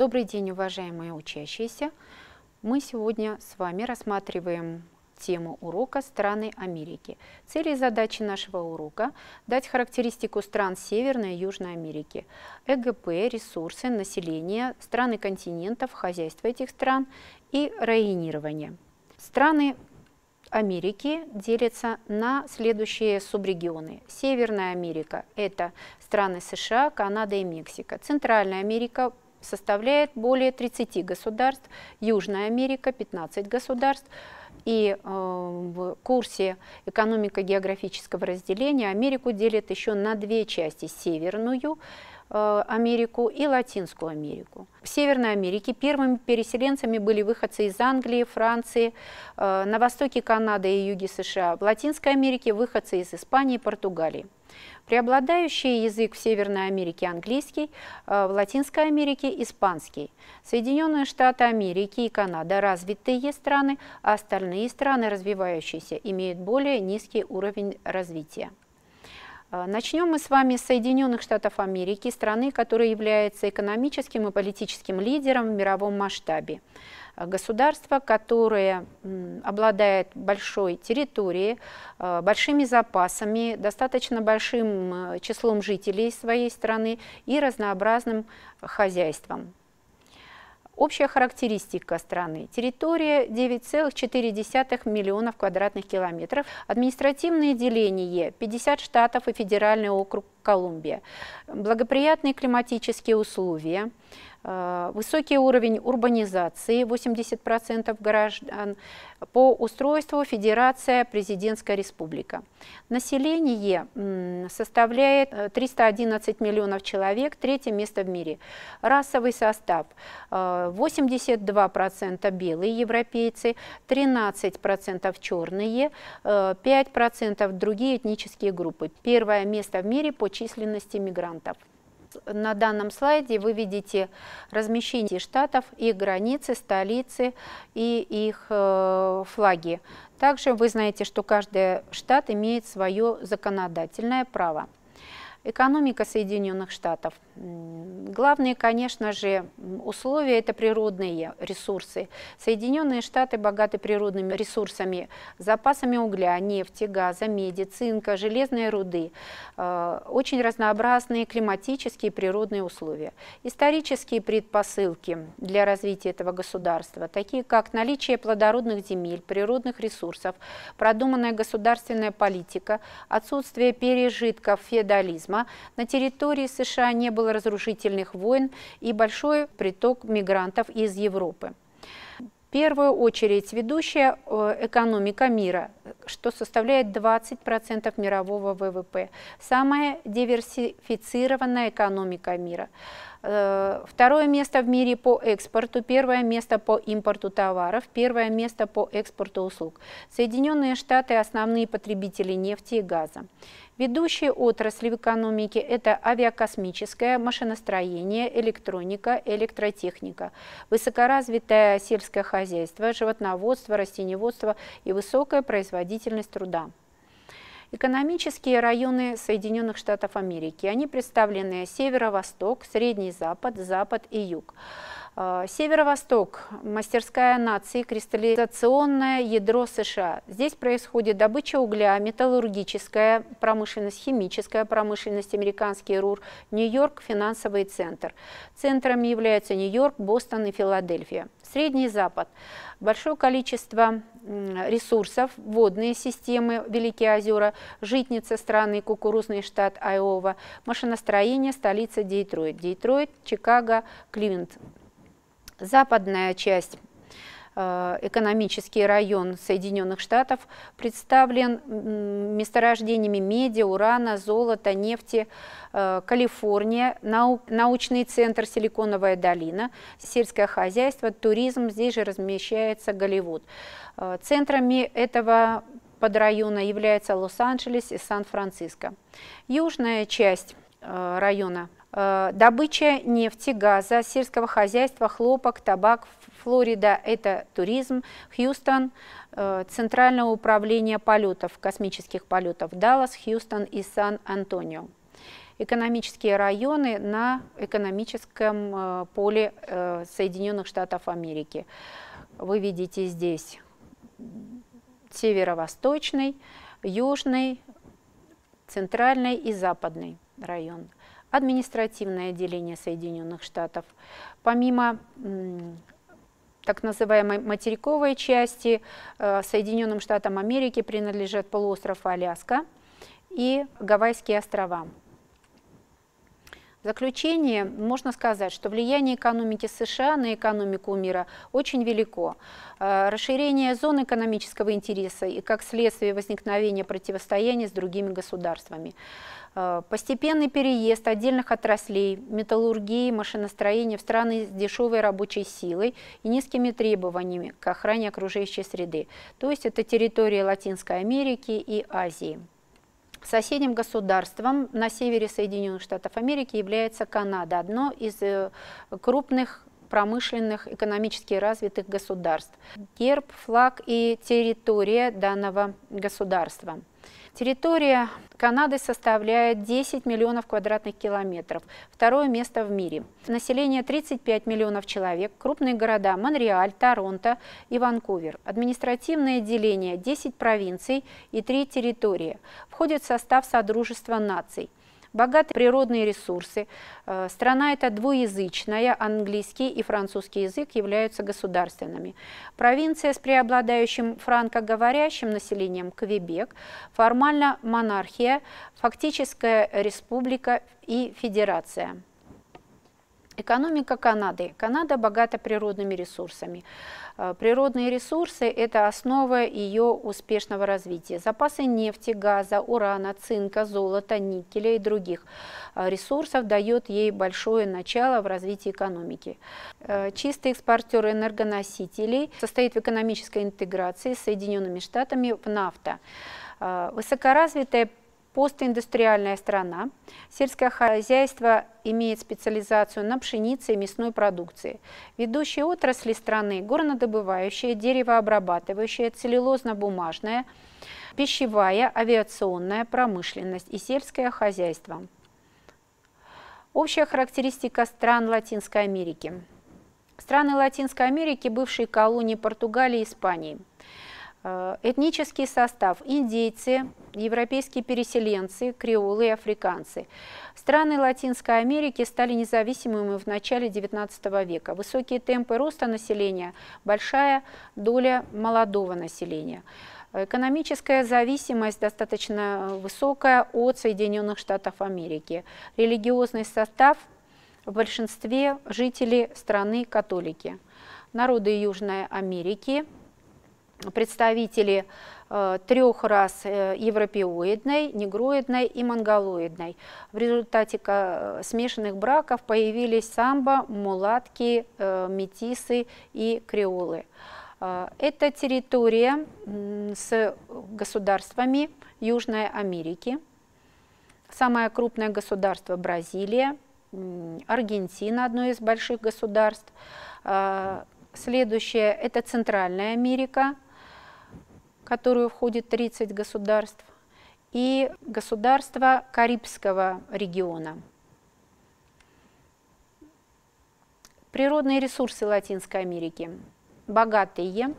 Добрый день, уважаемые учащиеся! Мы сегодня с вами рассматриваем тему урока «Страны Америки». Цели и задачи нашего урока – дать характеристику стран Северной и Южной Америки, ЭГП, ресурсы, население, страны континентов, хозяйство этих стран и районирование. Страны Америки делятся на следующие субрегионы. Северная Америка – это страны США, Канада и Мексика. Центральная Америка составляет более 30 государств, Южная Америка 15 государств, и э, в курсе экономико географического разделения Америку делят еще на две части, северную Э, Америку и Латинскую Америку. В Северной Америке первыми переселенцами были выходцы из Англии, Франции, э, на востоке Канады и юге США, в Латинской Америке выходцы из Испании и Португалии. Преобладающий язык в Северной Америке английский, э, в Латинской Америке испанский. Соединенные Штаты Америки и Канада – развитые страны, а остальные страны, развивающиеся, имеют более низкий уровень развития. А, начнем мы с вами с Соединенных Штатов Америки, страны, которая является экономическим и политическим лидером в мировом масштабе. А, государство, которое обладает большой территорией, а, большими запасами, достаточно большим числом жителей своей страны и разнообразным хозяйством. Общая характеристика страны. Территория 9,4 миллионов квадратных километров. Административное деление 50 штатов и федеральный округ Колумбия. Благоприятные климатические условия. Э, высокий уровень урбанизации 80% граждан, по устройству Федерация Президентская Республика. Население составляет 311 э, миллионов человек, третье место в мире. Расовый состав 82% э, белые европейцы, 13% черные, 5% другие этнические группы. Первое место в мире по численности мигрантов. На данном слайде вы видите размещение штатов, их границы, столицы и их э, флаги. Также вы знаете, что каждый штат имеет свое законодательное право. Экономика Соединенных Штатов. Главные, конечно же, условия – это природные ресурсы. Соединенные Штаты богаты природными ресурсами, запасами угля, нефти, газа, меди, цинка, железные руды. Э, очень разнообразные климатические и природные условия. Исторические предпосылки для развития этого государства, такие как наличие плодородных земель, природных ресурсов, продуманная государственная политика, отсутствие пережитков феодализма, туризма. На территории США не было разрушительных войн и большой приток мигрантов из Европы. В первую очередь ведущая э, экономика мира, что составляет 20% мирового ВВП. Самая диверсифицированная экономика мира. Э, второе место в мире по экспорту, первое место по импорту товаров, первое место по экспорту услуг. Соединенные Штаты – основные потребители нефти и газа. Ведущие отрасли в экономике – это авиакосмическое, машиностроение, электроника, электротехника, высокоразвитое сельское хозяйство, животноводство, растеневодство и высокая производительность труда. Экономические районы Соединенных Штатов Америки. Они представлены северо-восток, средний запад, запад и юг. Э, Северо-восток, мастерская нации, кристаллизационное ядро США. Здесь происходит добыча угля, металлургическая промышленность, химическая промышленность, американский РУР, Нью-Йорк, финансовый центр. Центрами являются Нью-Йорк, Бостон и Филадельфия. Средний Запад. Большое количество ресурсов, водные системы, Великие озера, житница страны, кукурузный штат Айова, машиностроение, столица Детройт, Детройт, Чикаго, Кливленд, западная часть э, экономический район Соединенных Штатов представлен месторождениями меди, урана, золота, нефти, э, Калифорния, научный центр Силиконовая долина, сельское хозяйство, туризм, здесь же размещается Голливуд. Э, центрами этого подрайона являются Лос-Анджелес и Сан-Франциско. Южная часть района Э, добыча нефти, газа, сельского хозяйства, хлопок, табак, Флорида – это туризм, Хьюстон э, – Центральное управление полетов, космических полетов, Даллас, Хьюстон и Сан-Антонио. Экономические районы на экономическом э, поле Соединенных Штатов Америки. Вы видите здесь северо-восточный, южный, центральный и западный район – административное отделение Соединенных Штатов. Помимо так называемой материковой части, э, Соединенным Штатам Америки принадлежат полуостров Аляска и Гавайские острова. В заключение можно сказать, что влияние экономики США на экономику мира очень велико. Э, расширение зон экономического интереса и как следствие возникновения противостояния с другими государствами. Э, постепенный переезд отдельных отраслей, металлургии, машиностроения в страны с дешевой рабочей силой и низкими требованиями к охране окружающей среды. То есть это территории Латинской Америки и Азии. Соседним государством на севере Соединенных Штатов Америки является Канада, одно из э, крупных промышленных, экономически развитых государств. Герб, флаг и территория данного государства. Территория Канады составляет 10 миллионов квадратных километров, второе место в мире. Население 35 миллионов человек, крупные города Монреаль, Торонто и Ванкувер. Административное деление 10 провинций и 3 территории. Входит в состав Содружества наций – богаты природные ресурсы. Э, страна эта двуязычная, английский и французский язык являются государственными. Провинция с преобладающим франкоговорящим населением Квебек, формально монархия, фактическая республика и федерация. Экономика Канады. Канада богата природными ресурсами. Э, природные ресурсы – это основа ее успешного развития. Запасы нефти, газа, урана, цинка, золота, никеля и других э, ресурсов дает ей большое начало в развитии экономики. Э, чистый экспортер энергоносителей состоит в экономической интеграции с Соединенными Штатами в нафта. Высокоразвитая постиндустриальная страна. Сельское хозяйство имеет специализацию на пшенице и мясной продукции. Ведущие отрасли страны – горнодобывающая, деревообрабатывающая, целлюлозно-бумажная, пищевая, авиационная промышленность и сельское хозяйство. Общая характеристика стран Латинской Америки. Страны Латинской Америки – бывшие колонии Португалии и Испании – Э, этнический состав – индейцы, европейские переселенцы, креолы и африканцы. Страны Латинской Америки стали независимыми в начале XIX века. Высокие темпы роста населения, большая доля молодого населения. Экономическая зависимость достаточно высокая от Соединенных Штатов Америки. Религиозный состав в большинстве жителей страны католики. Народы Южной Америки – представители э, трех рас э, европеоидной, негроидной и монголоидной. В результате э, смешанных браков появились самбо, мулатки, метисы и креолы. Это территория с государствами Южной Америки. Самое крупное государство – Бразилия, Аргентина – одно из больших государств. Следующее – это Центральная Америка – которую входит 30 государств, и государства Карибского региона. Природные ресурсы Латинской Америки богатые,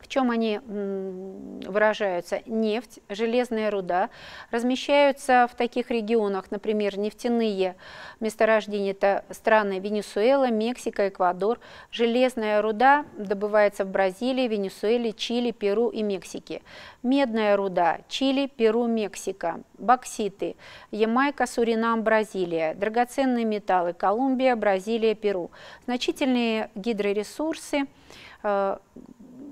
в чем они выражаются, нефть, железная руда, размещаются в таких регионах, например, нефтяные месторождения, это страны Венесуэла, Мексика, Эквадор, железная руда добывается в Бразилии, Венесуэле, Чили, Перу и Мексике, медная руда, Чили, Перу, Мексика, бокситы, Ямайка, Суринам, Бразилия, драгоценные металлы, Колумбия, Бразилия, Перу, значительные гидроресурсы, э,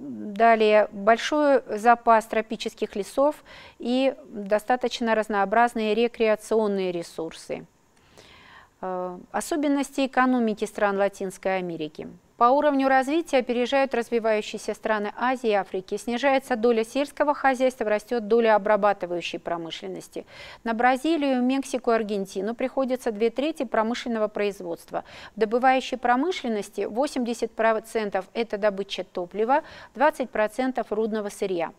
Далее большой запас тропических лесов и достаточно разнообразные рекреационные ресурсы. Э, особенности экономики стран Латинской Америки – по уровню развития опережают развивающиеся страны Азии и Африки. Снижается доля сельского хозяйства, растет доля обрабатывающей промышленности. На Бразилию, Мексику и Аргентину приходится две трети промышленного производства. В добывающей промышленности 80% это добыча топлива, 20% рудного сырья.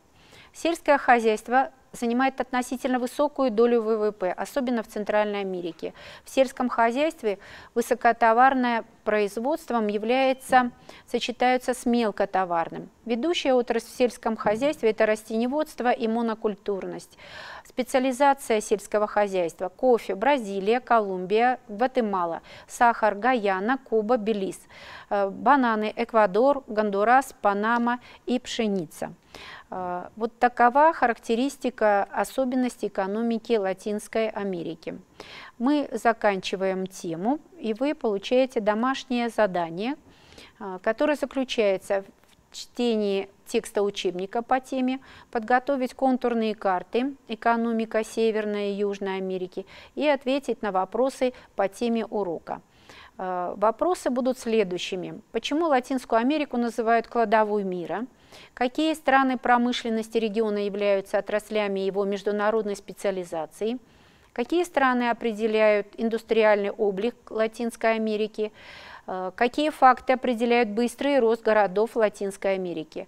Сельское хозяйство занимает относительно высокую долю ВВП, особенно в Центральной Америке. В сельском хозяйстве высокотоварное производством является, сочетаются с мелкотоварным. Ведущая отрасль в сельском хозяйстве – это растеневодство и монокультурность. Специализация сельского хозяйства – кофе, Бразилия, Колумбия, Гватемала, сахар, Гаяна, Куба, Белиз, э, бананы, Эквадор, Гондурас, Панама и пшеница. А, вот такова характеристика особенностей экономики Латинской Америки. Мы заканчиваем тему, и вы получаете домашнее задание, а, которое заключается в чтении текста учебника по теме, подготовить контурные карты «Экономика Северной и Южной Америки» и ответить на вопросы по теме урока. Э, вопросы будут следующими. Почему Латинскую Америку называют кладовой мира? Какие страны промышленности региона являются отраслями его международной специализации? Какие страны определяют индустриальный облик Латинской Америки? Э, какие факты определяют быстрый рост городов Латинской Америки?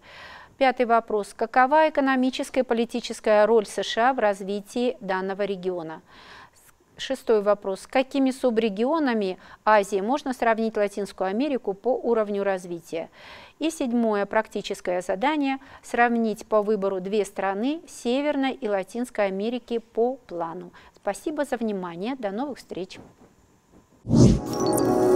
Пятый вопрос. Какова экономическая и политическая роль США в развитии данного региона? Шестой вопрос. С какими субрегионами Азии можно сравнить Латинскую Америку по уровню развития? И седьмое практическое задание – сравнить по выбору две страны Северной и Латинской Америки по плану. Спасибо за внимание. До новых встреч. Thank you.